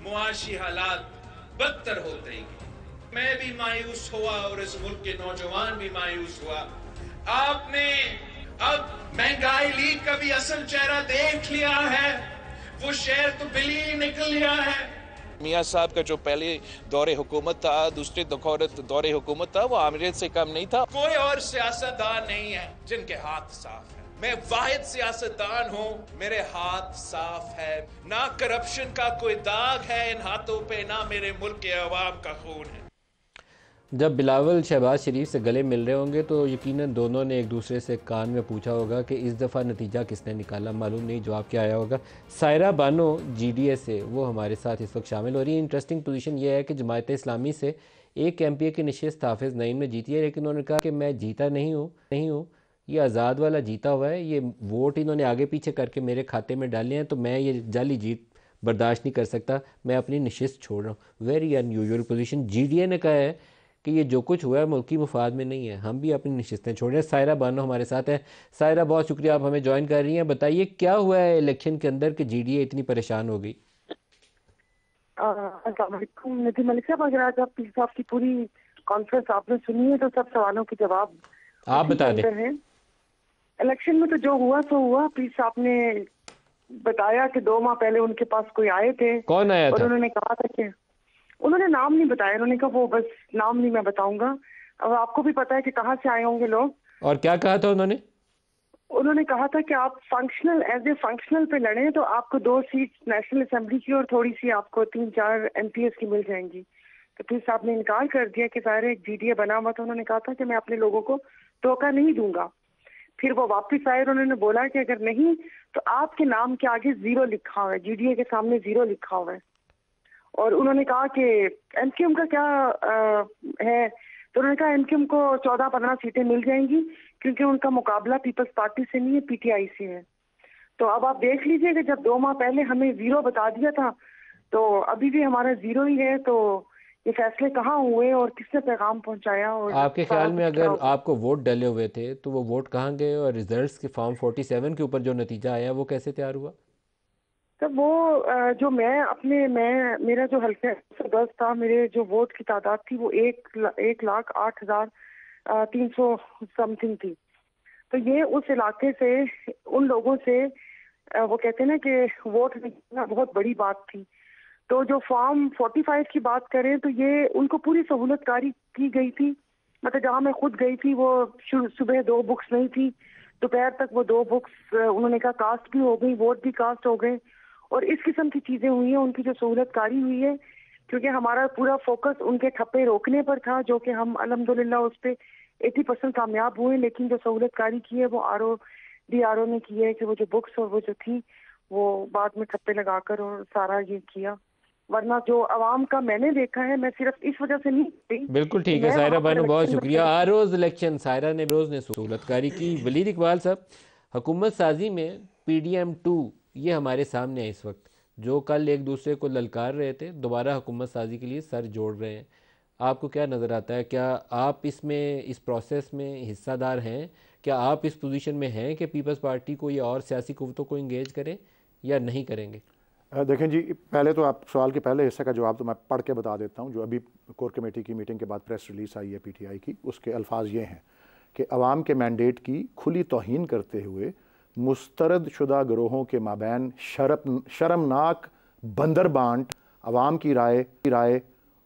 मुआशी हालात बदतर होते ही मैं भी मायूस हुआ और इस मुल्क के नौजवान भी मायूस हुआ आपने अब महंगाई लीग का भी असल चेहरा देख लिया है वो शेर तो बिली निकल लिया है मियाँ साहब का जो पहले दौरे हुकूमत था दूसरे दौरे हुकूमत था वो आमरीत से कम नहीं था कोई और सियासतदान नहीं है जिनके हाथ साफ है मैं वाहिद सियासतदान हूँ मेरे हाथ साफ है ना करप्शन का कोई दाग है इन हाथों पे ना मेरे मुल्क के अवाम का खून है जब बिलावल शहबाज शरीफ से गले मिल रहे होंगे तो यकीनन दोनों ने एक दूसरे से कान में पूछा होगा कि इस दफ़ा नतीजा किसने निकाला मालूम नहीं जवाब क्या आया होगा सायरा बानो जी से वो हमारे साथ इस वक्त शामिल हो रही है इंटरेस्टिंग पोजीशन ये है कि जमायत इस्लामी से एक एम पी ए की नशस्त हाफिज़ नईम ने जीती है लेकिन उन्होंने कहा कि मैं जीता नहीं हूँ नहीं हूँ ये आज़ाद वाला जीता हुआ है ये वोट इन्होंने आगे पीछे करके मेरे खाते में डाले हैं तो मैं ये जाली जीत बर्दाश्त नहीं कर सकता मैं अपनी नशस्त छोड़ रहा हूँ very unusual position G D A ने कहा है कि ये जो कुछ हुआ है मुल्की मफाद में नहीं है हम भी अपनी नशस्तें छोड़ रहे हैं सायरा बानो हमारे साथ हैं सायरा बहुत शुक्रिया आप हमें ज्वाइन कर रही हैं बताइए क्या हुआ है इलेक्शन के अंदर कि जी डी इतनी परेशान हो गई नदी मलिक साहब अगर आज आप पीर साहब की पूरी कॉन्फ्रेंस आपने सुनी है तो सब सवालों के जवाब आप बता दें इलेक्शन में तो जो हुआ तो हुआ पीर साहब ने बताया कि दो माह पहले उनके पास कोई आए थे कौन आया और था? उन्होंने कहा था कि उन्होंने नाम नहीं बताया उन्होंने कहा वो बस नाम नहीं मैं बताऊंगा अब आपको भी पता है कि कहाँ से आए होंगे लोग और क्या कहा था उन्होंने उन्होंने कहा था कि आप फंक्शनल एज ए फंक्शनल पे लड़े तो आपको दो सीट नेशनल असेंबली की और थोड़ी सी आपको तीन चार एम की मिल जाएंगी तो फिर साहब ने इनकार कर दिया कि ज़ाहिर एक जी बना हुआ था उन्होंने कहा था कि मैं अपने लोगों को धोखा नहीं दूंगा फिर वो वापस आए उन्होंने बोला कि अगर नहीं तो आपके नाम के आगे जीरो लिखा हुआ है जीडीए के सामने जीरो लिखा हुआ है और उन्होंने कहा कि एमक्यूएम का क्या आ, है तो उन्होंने कहा एमक्यूएम को चौदह पंद्रह सीटें मिल जाएंगी क्योंकि उनका मुकाबला पीपल्स पार्टी से नहीं है पीटीआई से है तो अब आप देख लीजिए कि जब दो माह पहले हमें जीरो बता दिया था तो अभी भी हमारा जीरो ही है तो ये फैसले कहाँ हुए और किसने पैगाम पहुंचाया और आपके ख्याल में अगर आपको वोट डले हुए थे तो वो वोट कहाँ गए और रिजल्ट्स के फॉर्म 47 के ऊपर जो नतीजा आया वो कैसे तैयार हुआ तो वो जो मैं अपने मैं मेरा जो हल्का सदस्य था मेरे जो वोट की तादाद थी वो एक एक लाख आठ हजार तीन सौ समथिंग थी तो ये उस इलाके से उन लोगों से वो कहते हैं ना कि वोट निकलना बहुत बड़ी बात थी तो जो फॉर्म 45 की बात करें तो ये उनको पूरी सहूलत कारी की गई थी मतलब जहाँ मैं खुद गई थी वो सुबह दो बुक्स नहीं थी दोपहर तक वो दो बुक्स उन्होंने कहा कास्ट भी हो गई वोट भी कास्ट हो गए और इस किस्म की चीज़ें हुई है उनकी जो सहूलत कारी हुई है क्योंकि हमारा पूरा फोकस उनके ठप्पे रोकने पर था जो कि हम अलहमदुल्ला उस पर एटी परसेंट कामयाब हुए लेकिन जो सहूलत कारी की है वो R O D R O ने की है कि वो जो बुक्स और वो जो थी वो बाद में ठप्पे लगाकर और सारा ये किया वरना जो आवाम का मैंने देखा है मैं सिर्फ इस वजह से नहीं बिल्कुल ठीक है सायरा बानो बहुत शुक्रिया आर ओज इलेक्शन सायरा ने रोज ने सहूलत कारी की वलीद इकबाल साहब हुकूमत साजी में पी डी एम टू ये हमारे सामने है इस वक्त जो कल एक दूसरे को ललकार रहे थे दोबारा हुकूमत साजी के लिए सर जोड़ रहे हैं आपको क्या नज़र आता है क्या आप इसमें इस प्रोसेस में हिस्सादार हैं क्या आप इस पोजीशन में हैं कि पीपल्स पार्टी को या और सियासी कुतों को इंगेज करें या नहीं करेंगे देखें जी पहले तो आप सवाल के पहले हिस्से का जवाब तो मैं पढ़ के बता देता हूँ जो अभी कोर कमेटी की मीटिंग के बाद प्रेस रिलीज़ आई है पीटीआई की उसके अल्फाज ये हैं कि आवाम के मैंडेट की खुली तोहन करते हुए मुस्तरद शुदा ग्रोहों के माबैन शरप शर्मनाक बंदर बांट आवाम की राय की राय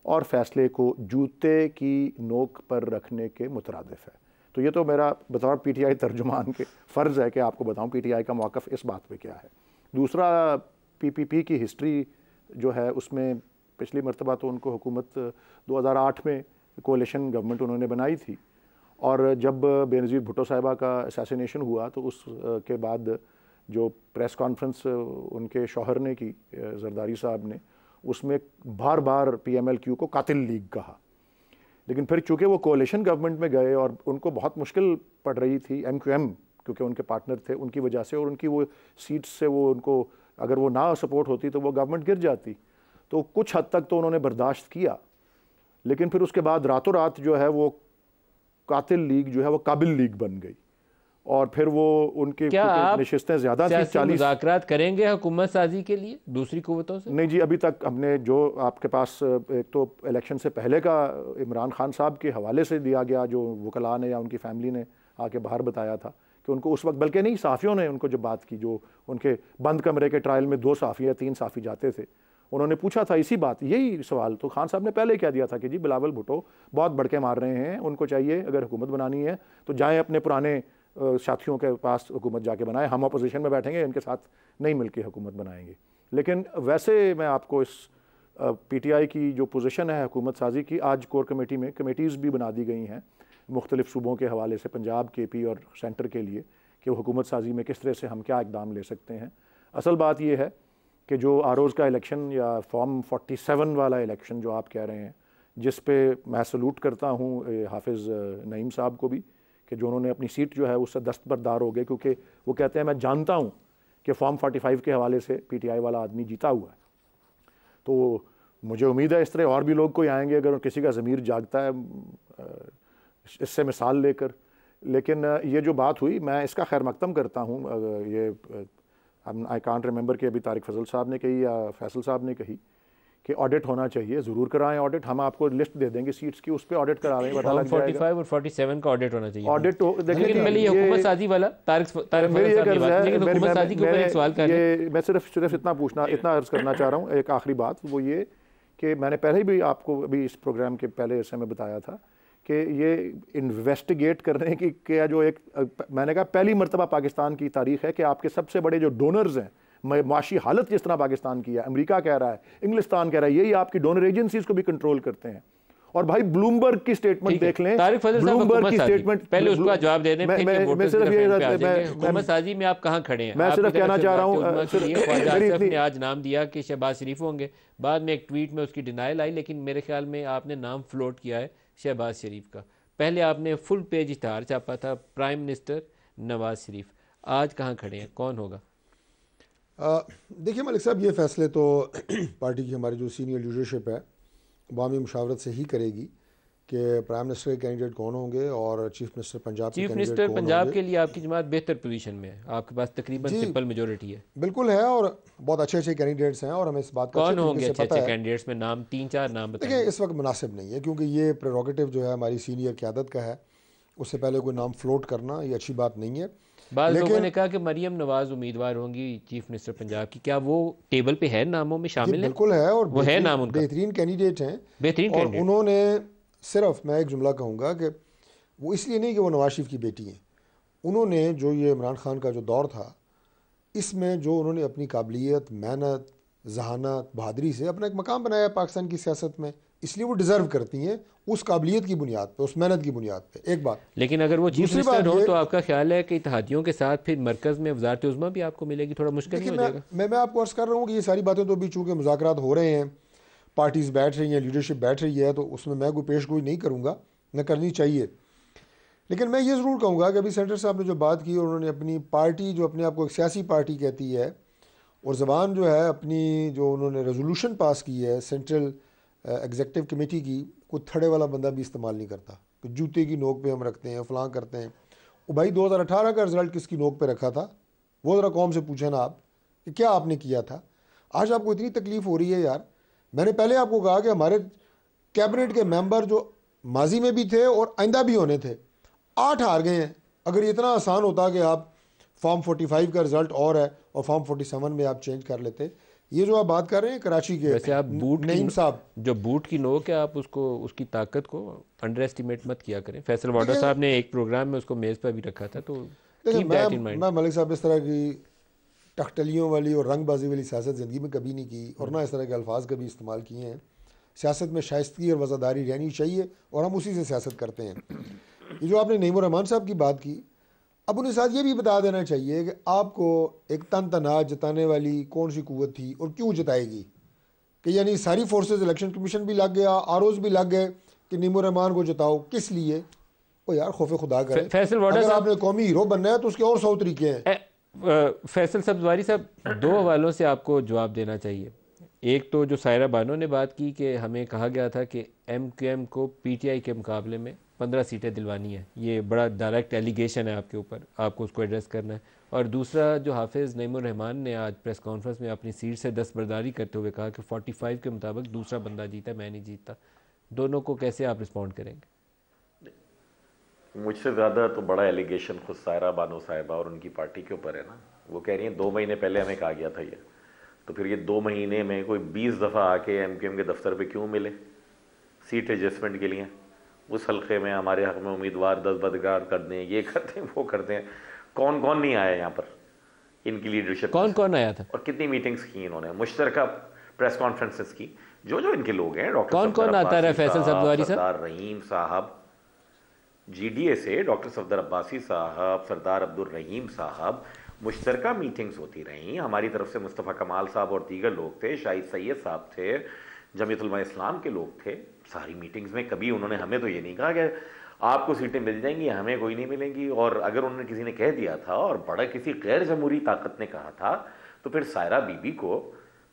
और फ़ैसले को जूते की नोक पर रखने के मुतरदफ़ है तो ये तो मेरा बतौर पी टी आई तर्जुमान के फ़र्ज़ है कि आपको बताऊँ पी टी आई का मौक़ इस बात पर क्या है दूसरा पी पी पी की हिस्ट्री जो है उसमें पिछली मरतबा तो उनको हुकूमत दो हज़ार आठ में कोलेशन गवर्नमेंट उन्होंने बनाई थी और जब बेनज़ीर भुटो साहिबा का असासिनेशन हुआ तो उस के बाद जो प्रेस कॉन्फ्रेंस उनके शौहर ने की जरदारी साहब ने उसमें बार बार पीएमएलक्यू को कातिल लीग कहा लेकिन फिर चूंकि वो कोलेशन गवर्नमेंट में गए और उनको बहुत मुश्किल पड़ रही थी एम क्यू एम क्योंकि उनके पार्टनर थे उनकी वजह से और उनकी वो सीट्स से वो उनको अगर वो ना सपोर्ट होती तो वो गवर्नमेंट गिर जाती तो कुछ हद तक तो उन्होंने बर्दाश्त किया लेकिन फिर उसके बाद रातों रात जो है वो कातिल लीग जो है वो काबिल लीग बन गई और फिर वो उनके नशस्तें ज्यादा थी चालीस करेंगे हुकूमत साजी के लिए दूसरी कुतों से नहीं जी अभी तक हमने जो आपके पास एक तो इलेक्शन से पहले का इमरान खान साहब के हवाले से दिया गया जो वकला ने या उनकी फैमिली ने आके बाहर बताया था कि उनको उस वक्त बल्कि नहीं साफ़ियों ने उनको जब बात की जो उनके बंद कमरे के ट्रायल में दो साफ़ी या तीन साफ़ी जाते थे उन्होंने पूछा था इसी बात यही सवाल तो खान साहब ने पहले कह दिया था कि जी बिलावल भुटो बहुत बड़के मार रहे हैं उनको चाहिए अगर हुकूमत बनानी है तो जाएँ अपने पुराने साथियों के पास हुकूमत जाके बनाएं हम अपोजिशन में बैठेंगे इनके साथ नहीं मिलकर हुकूमत बनाएंगे लेकिन वैसे मैं आपको इस पीटीआई की जो पोजीशन है हुकूमत साजी की आज कोर कमेटी में कमेटीज़ भी बना दी गई हैं मुख्तलिफ सूबों के हवाले से पंजाब के पी और सेंटर के लिए कि हुकूमत साजी में किस तरह से हम क्या इकदाम ले सकते हैं असल बात यह है कि जो आरोज़ का इलेक्शन या फॉर्म 47 वाला इलेक्शन जो आप कह रहे हैं जिस पे मैं सलूट करता हूँ हाफिज़ नईम साहब को भी कि जो उन्होंने अपनी सीट जो है उससे दस्तबरदार हो गए क्योंकि वो कहते हैं मैं जानता हूँ कि फॉर्म 45 के हवाले से पीटीआई वाला आदमी जीता हुआ है तो मुझे उम्मीद है इस तरह और भी लोग कोई आएंगे अगर किसी का ज़मीर जागता है इससे मिसाल लेकर लेकिन ये जो बात हुई मैं इसका खैर मकदम करता हूँ ये आई कॉन्ट रिमेंबर कि अभी तारिक फजल साहब ने कही या फैसल साहब ने कही कि ऑडिट होना चाहिए ज़रूर कराएं ऑडिट हम आपको लिस्ट दे देंगे सीट्स की उस पर ऑडिट करा रहे हैं और 47 का ऑडिट होना चाहिए ऑडिट हो, मैं साजी वाला तारिक तारिक साजी के ऊपर एक सवाल कर मैं सिर्फ सिर्फ इतना पूछना इतना अर्ज करना चाह रहा हूँ एक आखिरी बात वो ये कि मैंने पहले भी आपको अभी इस प्रोग्राम के पहले हिस्से में बताया था कि ये इन्वेस्टिगेट करने की क्या जो एक मैंने कहा पहली मरतबा पाकिस्तान की तारीख है कि आपके सबसे बड़े जो डोनर्स हैं माशी हालत जिस तरह पाकिस्तान की है अमेरिका कह रहा है इंग्लिस्तान कह रहा है यही आपकी डोनर एजेंसीज को भी कंट्रोल करते हैं और भाई ब्लूमबर्ग की स्टेटमेंट देख लें ब्लूमबर्ग की स्टेटमेंट पहले उसका जवाब दे दें मैं, मैं सिर्फ ये साजी में आप कहाँ खड़े हैं मैं सिर्फ कहना चाह रहा हूँ आज नाम दिया कि शहबाज शरीफ होंगे बाद में एक ट्वीट में उसकी डिनाइल आई लेकिन मेरे ख्याल में आपने नाम फ्लोट किया है शहबाज शरीफ का पहले आपने फुल पेज इश्तहार छापा था प्राइम मिनिस्टर नवाज शरीफ आज कहाँ खड़े हैं कौन होगा देखिए मलिक साहब ये फ़ैसले तो पार्टी की हमारी जो सीनियर लीडरशिप है अवामी मशावरत से ही करेगी कि प्राइम मिनिस्टर के कैंडिडेट कौन होंगे और chief minister Punjab chief minister Punjab के लिए आपकी जमात बेहतर पोजीशन में है आपके पास तकरीबन सिंपल मेजोरिटी है बिल्कुल है और बहुत अच्छे अच्छे कैंडिडेट्स हैं और हमें इस बात कौन होंगे अच्छे अच्छे कैंडिडेट्स में नाम तीन चार नाम देखिए इस वक्त मुनासिब नहीं है क्योंकि ये प्रोगेटिव जो है हमारी सीनियर क्यादत का है उससे पहले कोई नाम फ्लोट करना ये अच्छी बात नहीं है बाद लोगों ने कहा कि मरियम नवाज उम्मीदवार होंगी चीफ मिनिस्टर पंजाब की क्या वो टेबल पे है नामों में शामिल है बिल्कुल है और वो है नाम उनका बेहतरीन कैंडिडेट हैं बेहतरीन उन्होंने सिर्फ मैं एक जुमला कहूँगा कि वो इसलिए नहीं कि वो नवाज शरीफ की बेटी हैं उन्होंने जो ये इमरान खान का जो दौर था इसमें जो उन्होंने अपनी काबिलियत मेहनत जहानत बहादरी से अपना एक मकाम बनाया पाकिस्तान की सियासत में इसलिए वो डिज़र्व करती हैं उस काबिलियत की बुनियाद पर उस मेहनत की बुनियाद पर एक बात लेकिन अगर वो चीफ मिनिस्टर हो तो आपका ख्याल है कि इतिहादियों के साथ फिर मरकज़ में वजारत उज़मा भी आपको मिलेगी थोड़ा मुश्किल मैं मैं मैं आपको अर्ज़ कर रहा हूँ कि ये सारी बातें तो अभी चूँकि मुजाकर हो रहे हैं पार्टीज़ बैठ रही हैं लीडरशिप बैठ रही है तो उसमें मैं कोई पेश गोई नहीं करूँगा न करनी चाहिए लेकिन मैं ये ज़रूर कहूँगा कि अभी सेंटर साहब ने जो बात की और उन्होंने अपनी पार्टी जो अपने आप को एक सियासी पार्टी कहती है और ज़बान जो है अपनी जो उन्होंने रेजोल्यूशन पास की है सेंट्रल एग्जेक्टिव कमेटी की कोई थड़े वाला बंदा भी इस्तेमाल नहीं करता कि जूते की नोक पर हम रखते हैं फलां करते हैं और भाई 2018 का रिज़ल्ट किसकी नोक पे रखा था वो ज़रा कौम से पूछे ना आप कि क्या आपने किया था आज आपको इतनी तकलीफ़ हो रही है यार मैंने पहले आपको कहा कि हमारे कैबिनेट के मेंबर जो माजी में भी थे और आइंदा भी होने थे आठ हार गए हैं अगर इतना आसान होता कि आप फॉर्म 45 का रिजल्ट और है और फॉर्म 47 में आप चेंज कर लेते ये जो आप बात कर रहे हैं कराची के वैसे आप बूट नईम साहब जो बूट की नोक है आप उसको उसकी ताकत को अंडर एस्टिमेट मत किया करें फैसल वाडा साहब ने एक प्रोग्राम में उसको मेज़ पर भी रखा था तो मैं, मैं मलिक साहब इस तरह की टखटलियों वाली और रंगबाजी वाली सियासत ज़िंदगी में कभी नहीं की और ना इस तरह के अल्फाज कभी इस्तेमाल किए हैं सियासत में शाइस्तगी और वज़ादारी रहनी चाहिए और हम उसी से सियासत करते हैं ये जो आपने नईम रहमान साहब की बात की अब उन्हें साथ ये भी बता देना चाहिए कि आपको एक तन तना जताने वाली कौन सी कुत थी और क्यों जताएगी कि यानी सारी फोर्सेज इलेक्शन कमीशन भी लग गया आर भी लग गए कि नीमो रहमान को जताओ किस लिए ओ यार खौफ खुदा करे फैसल अगर आपने कौमी हीरो बनना है तो उसके और सौ तरीके हैं फैसल सब्जवारी साहब दो हवालों से आपको जवाब देना चाहिए एक तो जो सायरा बानो ने बात की कि हमें कहा गया था कि एम क्यू एम को पी टी आई के मुकाबले में पंद्रह सीटें दिलवानी है ये बड़ा डायरेक्ट एलिगेशन है आपके ऊपर आपको उसको एड्रेस करना है और दूसरा जो हाफिज़ नईमान ने आज प्रेस कॉन्फ्रेंस में अपनी सीट से दस्तबरदारी करते हुए कहा कि फोर्टी फाइव के मुताबिक दूसरा बंदा जीता मैं नहीं जीतता दोनों को कैसे आप रिस्पॉन्ड करेंगे मुझसे ज़्यादा तो बड़ा एलिगेशन खुद सायरा बानो साहिबा और उनकी पार्टी के ऊपर है ना वो कह रही हैं दो महीने पहले हमें कहा गया था ये तो फिर ये दो महीने में कोई बीस दफ़ा आके एम के एम के दफ्तर पर क्यों मिले सीट एडजस्टमेंट के लिए उस हल्के में हमारे हक में उम्मीदवार दस बदगार कर दें ये करते हैं वो करते हैं कौन कौन नहीं आया यहाँ पर इनकी लीडरशिप कौन कौन आया था और कितनी मीटिंग्स की इन्होंने मुश्तर प्रेस कॉन्फ्रेंसिस की जो जो इनके लोग हैं डॉक्टर कौन कौन आता रहा फैसल सरदार रहीम साहब जीडीए से डॉक्टर सफदर अब्बासी साहब सरदार अब्दुल रहीम साहब मुश्तरका मीटिंग्स होती रहीं हमारी तरफ से मुस्तफ़ा कमाल साहब और दीगर लोग थे शाहिद सैद साहब थे जमीतुलमा इस्लाम के लोग थे सारी मीटिंग्स में कभी उन्होंने हमें तो ये नहीं कहा कि आपको सीटें मिल जाएंगी हमें कोई नहीं मिलेंगी और अगर उन्होंने किसी ने कह दिया था और बड़ा किसी गैर जमहूरी ताकत ने कहा था तो फिर सायरा बीबी को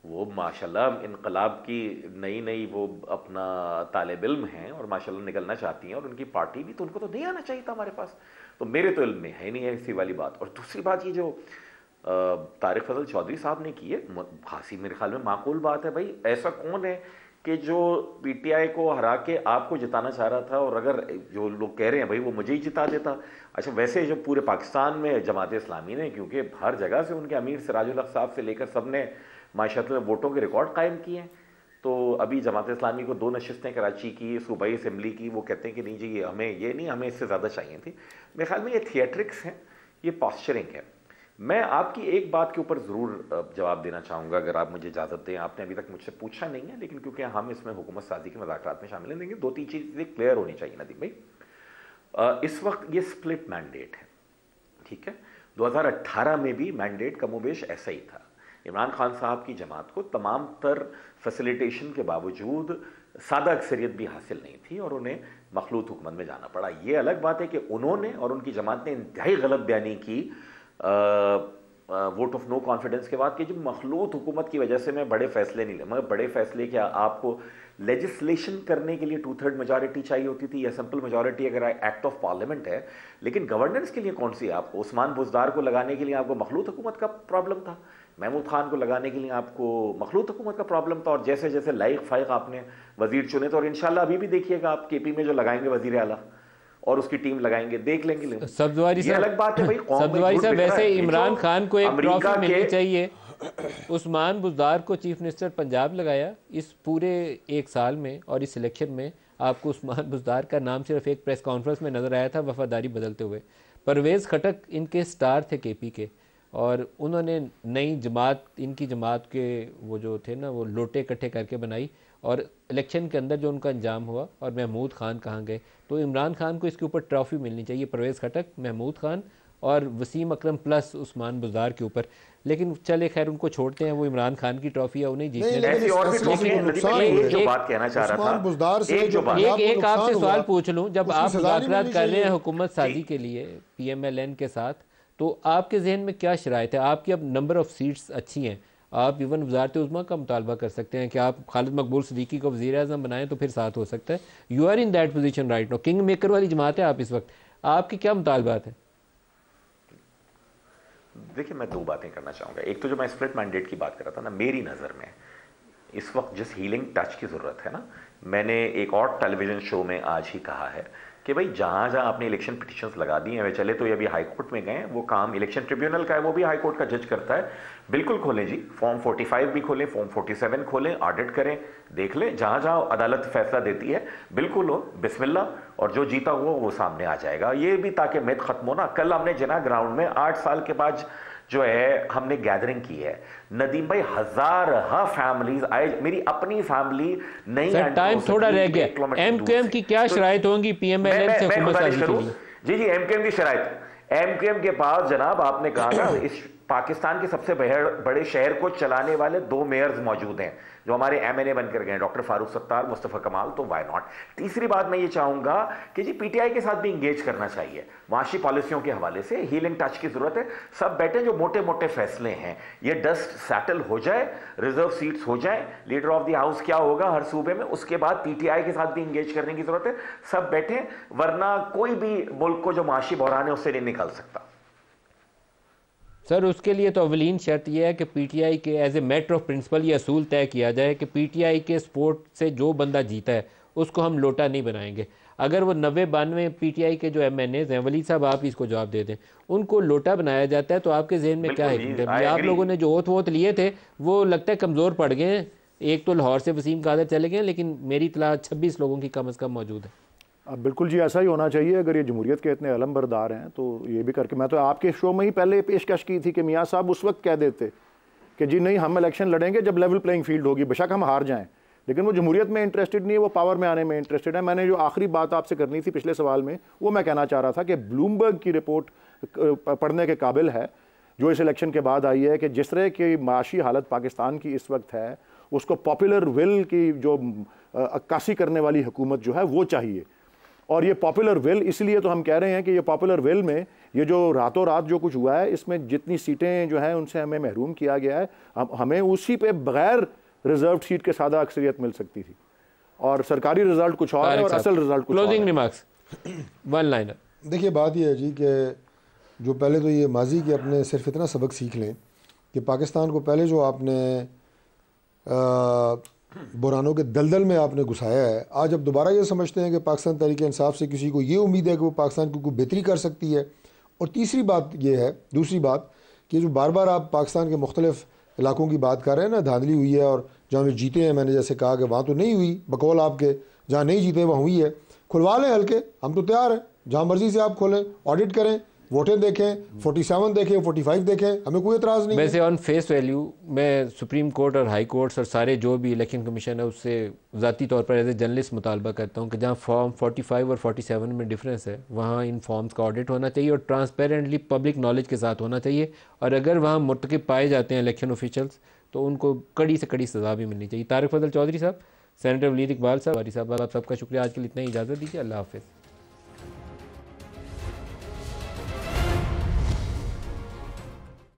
वो माशाल्लाह इनकलाब की नई नई वो अपना तालब इल्म हैं और माशाल्लाह निकलना चाहती हैं और उनकी पार्टी भी तो उनको तो नहीं आना चाहिए था हमारे पास तो मेरे तो इल्म में है नहीं है इसी वाली बात और दूसरी बात ये जो तारिक फजल चौधरी साहब ने की है खासी मेरे ख्याल में माकूल बात है भाई ऐसा कौन है कि जो पीटीआई को हरा के आपको जिताना चाह रहा था और अगर जो लोग कह रहे हैं भाई वो मुझे ही जिता देता अच्छा वैसे जो पूरे पाकिस्तान में जमात इस्लामी ने क्योंकि हर जगह से उनके अमीर सराजुल साहब से लेकर सब ने माशात ने वोटों के रिकॉर्ड कायम किए हैं तो अभी जमात इस्लामी को दो नशस्तें कराची की सूबाई असम्बली की वो कहते हैं कि नहीं जी ये हमें ये नहीं हमें इससे ज़्यादा चाहिए थी मेरे ख्याल में ये थिएट्रिक्स हैं ये पॉस्चरिंग है मैं आपकी एक बात के ऊपर ज़रूर जवाब देना चाहूँगा अगर आप मुझे इजाज़त दें आपने अभी तक मुझसे पूछा नहीं है लेकिन क्योंकि हम इसमें हुकूमत साजी के मजाक में शामिल हैं लेकिन दो तीन चीज़ें क्लियर होनी चाहिए नदी भाई इस वक्त ये स्प्लिट मैंडेट है ठीक है 2018 में भी मैंडेट कमोबेश ऐसा ही था इमरान खान साहब की जमात को तमाम तर फैसिलिटेशन के बावजूद सादा अक्सरियत भी हासिल नहीं थी और उन्हें मखलूत हुकूमत में जाना पड़ा ये अलग बात है कि उन्होंने और उनकी जमात ने इंतहाई गलत बयानी की वोट ऑफ नो कॉन्फिडेंस के बाद कि जो मखलूत हुकूमत की वजह से मैं बड़े फैसले नहीं ले मगर बड़े फैसले क्या आपको लेजिस्लेशन करने के लिए टू थर्ड मेजोरिटी चाहिए होती थी या सिंपल मेजोरिटी अगर एक्ट ऑफ पार्लियामेंट है लेकिन गवर्नेंस के लिए कौन सी आपको उस्मान बुजदार को लगाने के लिए आपको मखलूत हुकूमत का प्रॉब्लम था महमूद खान को लगाने के लिए आपको मखलूत हुकूमत का प्रॉब्लम था और जैसे जैसे लाइक फाइक आपने वजीर चुने तो और इन अभी भी देखिएगा आप के पी में जो लगाएंगे वजीर अला और उसकी टीम लगाएंगे देख लेंगे अलग बात है भाई वैसे इमरान खान को एक ट्रॉफी चाहिए उस्मान बुजदार को चीफ मिनिस्टर पंजाब लगाया इस पूरे एक साल में और इस इलेक्शन में आपको उस्मान बुजदार का नाम सिर्फ एक प्रेस कॉन्फ्रेंस में नजर आया था वफादारी बदलते हुए परवेज़ खटक इनके स्टार थे केपी के और उन्होंने नई जमात इनकी जमात के वो जो थे ना वो लोटे इकट्ठे करके बनाई और इलेक्शन के अंदर जो उनका अंजाम हुआ और महमूद खान कहाँ गए तो इमरान खान को इसके ऊपर ट्रॉफी मिलनी चाहिए परवेज़ खटक महमूद खान और वसीम अकरम प्लस उस्मान बुजार के ऊपर लेकिन चले खैर उनको छोड़ते हैं वो इमरान खान की ट्रॉफी है उन्हें जीतने एक आपसे सवाल पूछ लूँ जब आप मुजाकर कर रहे हैं हुकूमत साजी के लिए पी एम एल एन के साथ तो आपके जहन में क्या शरात है आपकी अब नंबर ऑफ़ सीट्स अच्छी हैं आप इवन वजारत उजमा का मुतालबा कर सकते हैं कि आप खालिद मकबूल सदीकी को वजी अजम बनाएं तो फिर साथ हो सकता है you are in that position right no king maker वाली जमात है आप इस वक्त आपके क्या मुतालबात हैं देखिए मैं दो बातें करना चाहूँगा एक तो जो मैं स्प्लिट मैंडेट की बात कर रहा था ना मेरी नज़र में इस वक्त जिस हीलिंग टच की ज़रूरत है ना मैंने एक और टेलीविज़न शो में आज ही कहा है कि भाई जहाँ जहाँ आपने इलेक्शन पिटिशंस लगा दी हैं वे चले तो ये अभी हाईकोर्ट में गए वो काम इलेक्शन ट्रिब्यूनल का है वो भी हाईकोर्ट का जज करता है बिल्कुल खोलें जी फॉर्म 45 भी खोलें फॉर्म 47 खोलें ऑडिट करें देख लें जहाँ जहाँ अदालत फैसला देती है बिल्कुल हो बिस्मिल्ला और जो जीता हुआ वो सामने आ जाएगा ये भी ताकि मेद खत्म हो ना कल हमने जना ग्राउंड में आठ साल के बाद जो है हमने गैदरिंग की है नदीम भाई हजार हा फैमिलीज आए मेरी अपनी फैमिली नहीं टाइम थोड़ा रह गया एमकेएम की क्या तो शराय होंगी पीएमएलएम से जी जी एमकेएम की शराय एमकेएम के पास जनाब आपने कहा ना इस पाकिस्तान के सबसे बड़े शहर को चलाने वाले दो मेयर्स मौजूद हैं जो हमारे एम एन बनकर गए डॉक्टर फारूक सत्तार मुस्तफ़ा कमाल तो वाई नॉट तीसरी बात मैं ये चाहूँगा कि जी पीटीआई के साथ भी इंगेज करना चाहिए माशी पॉलिसियों के हवाले से हील एंड टच की ज़रूरत है सब बैठे जो मोटे मोटे फैसले हैं ये डस्ट सेटल हो जाए रिजर्व सीट्स हो जाए लीडर ऑफ द हाउस क्या होगा हर सूबे में उसके बाद पीटीआई के साथ भी इंगेज करने की ज़रूरत है सब बैठे वरना कोई भी मुल्क को जो माशी बहरान है उससे नहीं निकल सकता सर उसके लिए तो अवलिन शर्त यह है कि पीटीआई के as a matter of principle ये असूल तय किया जाए कि पीटीआई के स्पोर्ट से जो बंदा जीता है उसको हम लोटा नहीं बनाएंगे अगर वो नब्बे बानवे आई के जो एम एन एज हैं वली साहब आप इसको जवाब दे दें उनको लोटा बनाया जाता है तो आपके जहन में क्या है आप लोगों ने जो ओत वोत लिए थे वो लगता है कमज़ोर पड़ गए हैं एक तो लाहौर से वसीम कादर चले गए लेकिन मेरी तलाश छब्बीस लोगों की कम अज़ कम मौजूद है अब बिल्कुल जी ऐसा ही होना चाहिए अगर ये जमहूरीत के इतने अलम बरदार हैं तो ये भी करके मैं तो आपके शो में ही पहले पेशकश की थी कि मियाँ साहब उस वक्त कह देते कि जी नहीं हम इलेक्शन लड़ेंगे जब लेवल प्लेइंग फील्ड होगी बेशक हम हार जाएं लेकिन वो जमहूरीत में इंटरेस्टेड नहीं है वो पावर में आने में इंटरेस्टेड है मैंने जो आखिरी बात आपसे करनी थी पिछले सवाल में वो मैं कहना चाह रहा था कि ब्लूमबर्ग की रिपोर्ट पढ़ने के काबिल है जो इस इलेक्शन के बाद आई है कि जिस तरह की माशी हालत पाकिस्तान की इस वक्त है उसको पॉपुलर विल की जो अक्कासी करने वाली हुकूमत जो है वो चाहिए और ये पॉपुलर विल इसलिए तो हम कह रहे हैं कि ये पॉपुलर विल में ये जो रातों रात जो कुछ हुआ है इसमें जितनी सीटें जो हैं उनसे हमें महरूम किया गया है हम हमें उसी पे बगैर रिजर्व सीट के सादा अक्सरियत मिल सकती थी और सरकारी रिजल्ट कुछ और है और असल रिजल्ट कुछ क्लोजिंग रिमार्क्स वन लाइनर देखिए बात यह है जी कि जो पहले तो ये माजी के अपने सिर्फ इतना सबक सीख लें कि पाकिस्तान को पहले जो आपने बुरानों के दलदल में आपने घुसाया है आज आप दोबारा ये समझते हैं कि पाकिस्तान तरीके इंसाफ से किसी को ये उम्मीद है कि वो पाकिस्तान की कोई बेहतरी कर सकती है और तीसरी बात ये है दूसरी बात कि जो बार बार आप पाकिस्तान के मुख्तलिफ इलाकों की बात कर रहे हैं ना धांधली हुई है और जहाँ वे जीते हैं मैंने जैसे कहा कि वहाँ तो नहीं हुई बकौल आपके जहाँ नहीं जीते वहाँ हुई है खुलवा लें हल्के हम तो तैयार हैं जहाँ मर्ज़ी से आप खोलें ऑडिट करें वोटें देखें 47 देखें 45 देखें हमें कोई एतराज़ नहीं वैसे ऑन फेस वैल्यू मैं सुप्रीम कोर्ट और हाई कोर्ट्स और सारे जो भी इलेक्शन कमीशन है उससे ज़ाती तौर पर एज ए जर्नलिस्ट मुतालबा करता हूँ कि जहाँ फॉर्म 45 और 47 में डिफरेंस है वहाँ इन फॉर्म्स का ऑडिट होना चाहिए और ट्रांसपेरेंटली पब्लिक नॉलेज के साथ होना चाहिए और अगर वहाँ मरतकब पाए जाते हैं इलेक्शन ऑफिशल्स तो उनको कड़ी से कड़ी सज़ा भी मिलनी चाहिए तारक फजल चौधरी साहब सेनेटर वलीद इकबाल साहब वारी साहब आप सबका शुक्रिया आज के लिए इतना ही इजाज़त दीजिए अल्लाह हाफिज़